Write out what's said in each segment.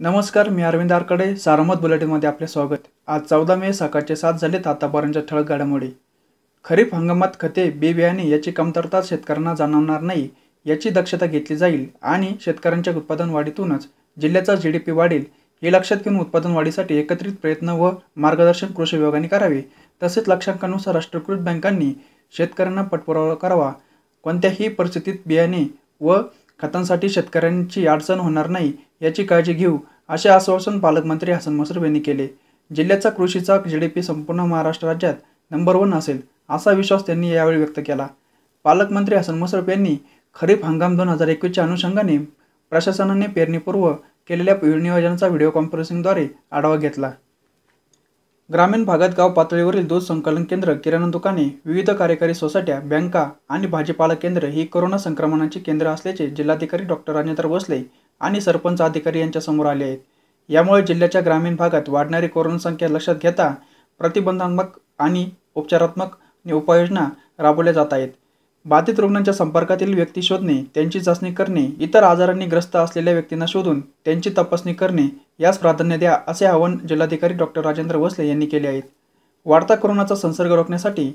नमस्कार मी अरविंद आरकडे सारमत बुलेटिनमध्ये आपले स्वागत आज चौदा मे सकाळचे सात झालेत आतापर्यंतच्या ठळक घडामोडी खरीप हंगामात खते बी बियाणे याची कमतरता शेतकऱ्यांना जाणवणार नाही याची दक्षता घेतली जाईल आणि शेतकऱ्यांच्या उत्पादन वाढीतूनच जिल्ह्याचा जी डी पी वाढेल हे लक्षात घेऊन उत्पादन वाढीसाठी एकत्रित प्रयत्न व मार्गदर्शन कृषी विभागाने करावे तसेच लक्षांकानुसार राष्ट्रीयकृत बँकांनी शेतकऱ्यांना पटपुरावा करावा कोणत्याही परिस्थितीत बियाणे व खतांसाठी शेतकऱ्यांची अडचण होणार नाही याची काळजी घेऊ असे आश्वासन पालकमंत्री हसन मसरूफ यांनी केले जिल्ह्याचा कृषीचा जी डी पी संपूर्ण महाराष्ट्र राज्यात नंबर वन असेल असा विश्वास त्यांनी यावेळी व्यक्त केला पालकमंत्री हसन मसरूफ यांनी खरीप हंगाम दोन हजार एकवीसच्या अनुषंगाने प्रशासनाने पेरणीपूर्व केलेल्या नियोजनाचा व्हिडिओ कॉन्फरन्सिंगद्वारे आढावा घेतला ग्रामीण भागात गाव पातळीवरील दूध संकलन केंद्र किराणा दुकाने विविध कार्यकारी सोसायट्या बँका आणि भाजीपाला केंद्र ही कोरोना संक्रमणाची केंद्र असल्याचे जिल्हाधिकारी डॉक्टर राजेंद्र भोसले आणि सरपंच अधिकारी यांच्यासमोर आले आहेत यामुळे जिल्ह्याच्या ग्रामीण भागात वाढणारी कोरोना संख्या लक्षात घेता प्रतिबंधात्मक आणि उपचारात्मक उपाययोजना राबवल्या जात आहेत बाधित रुग्णांच्या संपर्कातील व्यक्ती शोधणे त्यांची चाचणी करणे इतर आजारांनी ग्रस्त असलेल्या व्यक्तींना शोधून त्यांची तपासणी करणे यास प्राधान्य द्या असे आवाहन जिल्हाधिकारी डॉक्टर राजेंद्र भोसले यांनी केले आहेत वाढता कोरोनाचा संसर्ग रोखण्यासाठी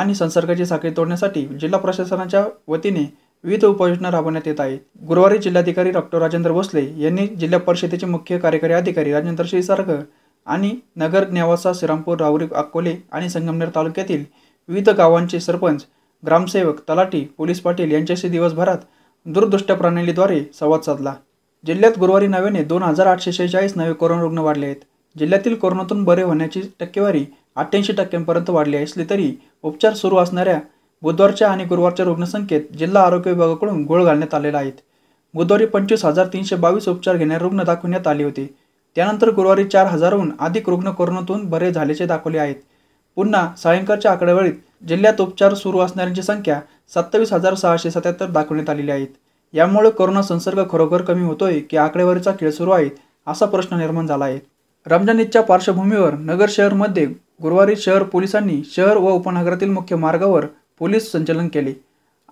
आणि संसर्गाची साखळी तोडण्यासाठी जिल्हा प्रशासनाच्या वतीने विविध उपाययोजना राबवण्यात येत आहेत गुरुवारी जिल्हाधिकारी डॉक्टर राजेंद्र भोसले यांनी जिल्हा परिषदेचे मुख्य कार्यकारी अधिकारी राजेंद्र क्षीरसागर आणि नगर नेवासा श्रीरामपूर राहुरी अकोले आणि संगमनेर तालुक्यातील विविध गावांचे सरपंच ग्रामसेवक तलाठी पोलीस पाटील यांच्याशी दिवसभरात दूरदृष्ट प्रणालीद्वारे संवाद साधला जिल्ह्यात गुरुवारी नव्याने दोन हजार आठशे शेहेचाळीस नवे कोरोना रुग्ण वाढले आहेत जिल्ह्यातील कोरोनातून बरे होण्याची टक्केवारी अठ्ठ्याऐंशी टक्क्यांपर्यंत वाढली असली तरी उपचार सुरू असणाऱ्या बुधवारच्या आणि गुरुवारच्या रुग्णसंख्येत जिल्हा आरोग्य विभागाकडून गोळ घालण्यात आलेला आहेत बुधवारी पंचवीस हजार तीनशे बावीस उपचार घेणारे रुग्ण दाखवण्यात आले होते त्यानंतर गुरुवारी चार हजारहून अधिक रुग्ण कोरोनातून बरे झाल्याचे दाखवले आहेत पुन्हा सायंकाळच्या आकडेवारीत जिल्ह्यात उपचार सुरू असणाऱ्यांची संख्या सत्तावीस हजार सहाशे सत्याहत्तर दाखवण्यात आलेली आहेत यामुळे कोरोना संसर्ग खरोखर कमी होतोय की आकडेवारीचा खेळ सुरू आहे असा प्रश्न निर्माण झाला आहे रमजान ईदच्या पार्श्वभूमीवर नगर शहरमध्ये गुरुवारी शहर पोलिसांनी शहर व उपनगरातील मुख्य मार्गावर पोलीस संचलन केले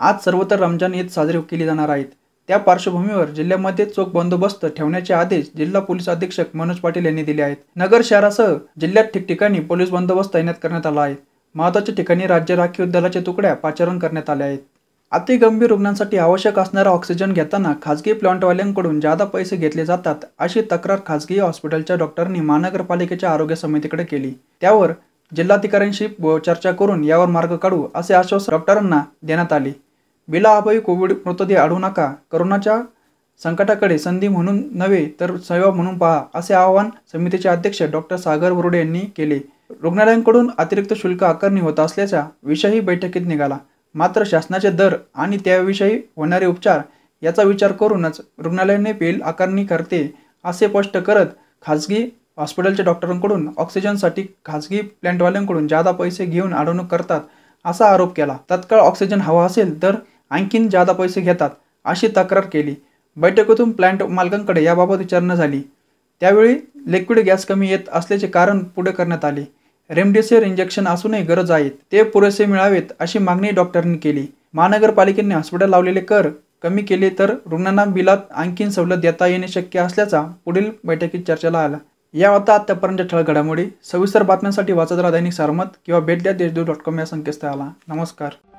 आज सर्वत्र रमजान ईद साजरी केली जाणार आहेत त्या पार्श्वभूमीवर जिल्ह्यामध्ये चोख बंदोबस्त ठेवण्याचे आदेश जिल्हा पोलीस अधीक्षक मनोज पाटील यांनी दिले आहेत नगर शहरासह जिल्ह्यात ठिकठिकाणी पोलीस बंदोबस्त तैनात करण्यात आला आहे महत्वाच्या ठिकाणी राज्य राखीव दलाच्या तुकड्या पाचारण करण्यात आल्या आहेत अतिगंभीर रुग्णांसाठी आवश्यक असणारा ऑक्सिजन घेताना खाजगी प्लांटवाल्यांकडून जादा पैसे घेतले जातात अशी तक्रार खाजगी हॉस्पिटलच्या डॉक्टरांनी महानगरपालिकेच्या आरोग्य समितीकडे केली त्यावर जिल्हाधिकाऱ्यांशी चर्चा करून यावर मार्ग काढू असे आश्वासन डॉक्टरांना देण्यात आले बिलाअभावी कोविड मृतदेह अडू नका करोनाच्या संकटाकडे संधी म्हणून नव्हे तर सेवा म्हणून पहा असे आवाहन समितीचे अध्यक्ष डॉक्टर सागर वरुडे यांनी केले रुग्णालयांकडून अतिरिक्त शुल्क आकारणी होत असल्याचा विषयही बैठकीत निघाला मात्र शासनाचे दर आणि त्याविषयी होणारे उपचार याचा विचार करूनच रुग्णालयाने बिल आकारणी करते असे स्पष्ट करत खाजगी हॉस्पिटलच्या डॉक्टरांकडून ऑक्सिजनसाठी खाजगी प्लॅन्टवाल्यांकडून जादा पैसे घेऊन अडवणूक करतात असा आरोप केला तत्काळ ऑक्सिजन हवा असेल तर आणखीन जादा पैसे घेतात अशी तक्रार केली बैठकीतून प्लॅन्ट मालकांकडे याबाबत विचारणा झाली त्यावेळी लिक्विड गॅस कमी येत असल्याचे कारण पुढे करण्यात आले रेमडेसिवीर इंजेक्शन असूनही गरज आहे ते पुरेसे मिळावेत अशी मागणी डॉक्टरांनी केली महानगरपालिकेने हॉस्पिटल लावलेले कर कमी केले तर रुग्णांना बिलात आणखीन सवलत देता येणे शक्य असल्याचा पुढील बैठकीत चर्चेला आला या होता आत्तापर्यंत ठळ घडामोडी सविस्तर बातम्यांसाठी वाचत राहा दैनिक सारमत किंवा भेट द्या देशदूत डॉट कॉम या संकेतस्थळाला नमस्कार